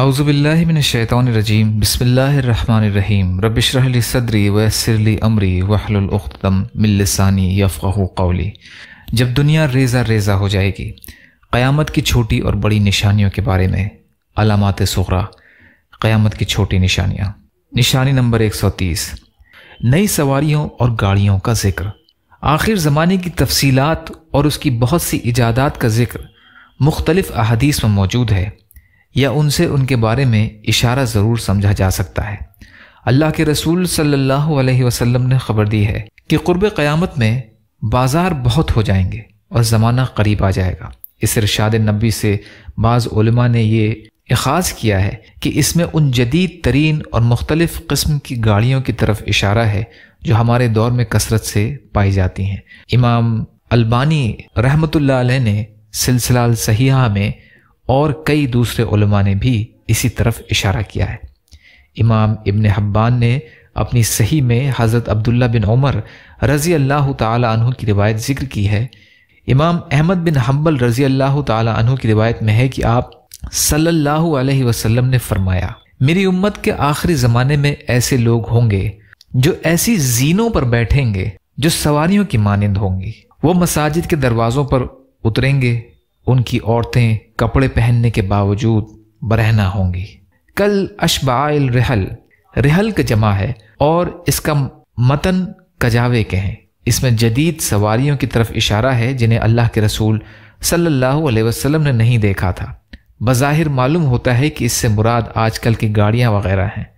अउज़बिल्लिमिनशैतरजीम बसमीम रबिशरली सदरी वसरली अमरी वहलुल्तम मिलसानी यफ़ाहु कौली जब दुनिया रेजा रेजा हो जाएगी क़यामत की छोटी और बड़ी निशानियों के बारे में अलामत सुखरा क़यामत की छोटी निशानियाँ निशानी नंबर 130 नई सवारियों और गाड़ियों का जिक्र आखिर ज़माने की तफसीलात और उसकी बहुत सी इजादात का जिक्र मुख्तलफ़ अहदीस में मौजूद है या उनसे उनके बारे में इशारा ज़रूर समझा जा सकता है अल्लाह के रसूल सल्लल्लाहु अलैहि वसल्लम ने खबर दी है कि कुर्ब क़यामत में बाज़ार बहुत हो जाएंगे और ज़माना करीब आ जाएगा इस इरशाद नबी से बाज़ ने यह इखाज किया है कि इसमें उन जदीद तरीन और मुख्तलिफ़ किस्म की गाड़ियों की तरफ इशारा है जो हमारे दौर में कसरत से पाई जाती हैं इमाम अल्बानी रहमतुल्लाह ने सिलसिला सहिया में और कई दूसरे उलमा ने भी इसी तरफ इशारा किया है इमाम इबन हब्बान ने अपनी सही में हज़रत अब्दुल्ला बिन उमर रज़ी अल्लाह तु की रिवायत जिक्र की है इमाम अहमद बिन हम्बल रज़ी अल्लाह तु की रिवायत में है कि आप सल्लल्लाहु अलैहि वसल्लम ने फरमाया मेरी उम्मत के आखिरी ज़माने में ऐसे लोग होंगे जो ऐसी जीनों पर बैठेंगे जो सवारियों की मानंद होंगी वो मसाजिद के दरवाज़ों पर उतरेंगे उनकी औरतें कपड़े पहनने के बावजूद बरहना होंगी कल अशबाइल रिहल रिहल का जमा है और इसका मतन कजावे के हैं इसमें जदीद सवारियों की तरफ इशारा है जिन्हें अल्लाह के रसूल सल्लल्लाहु अलैहि वसल्लम ने नहीं देखा था बज़ाहिर मालूम होता है कि इससे मुराद आजकल की गाड़ियाँ वगैरह हैं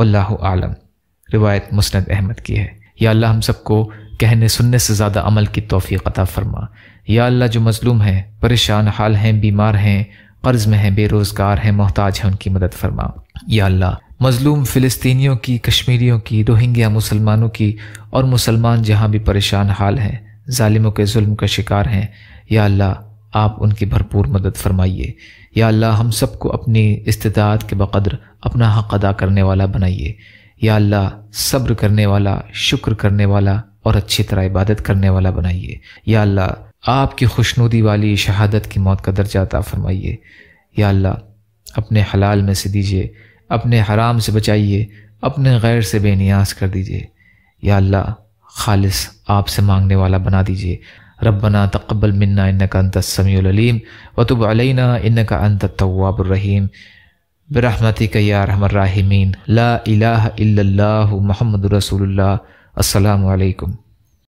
वल्लाह आलम रिवायत मुस्ंद अहमद की है या अल्लाह हम सबको कहने सुनने से ज़्यादा अमल की तोफ़ी अता फरमा या अल्लाह जो मज़लूम हैं परेशान हाल हैं बीमार हैं कर्ज़ में हैं बेरोज़गार हैं मोहताज हैं उनकी मदद फरमा या अल्लाह मज़लूम फ़िलिस्तीनियों की कश्मीरियों की रोहिंग्या मुसलमानों की और मुसलमान जहाँ भी परेशान हाल हैं ालिमों के जुल्म का शिकार हैं या अल्लाह आप उनकी भरपूर मदद फरमाइए या अल्लाह हम सबको अपनी इस्तात के बकदर अपना हक़ अदा करने वाला बनाइए या अल्लाह सब्र करने वाला शुक्र करने वाला और अच्छी तरह इबादत करने वाला बनाइए या अल्लाह आपकी खुशनुदी वाली शहादत की मौत का दर्जा अता फरमाइए या अल्लाह अपने हलाल में से दीजिए अपने हराम से बचाइए अपने गैर से बेनियाज कर दीजिए या अल्लाह खालिस आपसे मांगने वाला बना दीजिए रबना तकबल मन्ना इन्न का अंत समीम वतुब अलैना इन्न का अंत तवाबरहीम बरहमतिक या रहमर्राहिमीन ला इलाह इल्लल्लाहु मोहम्मद रसूलुल्लाह अस्सलाम वालेकुम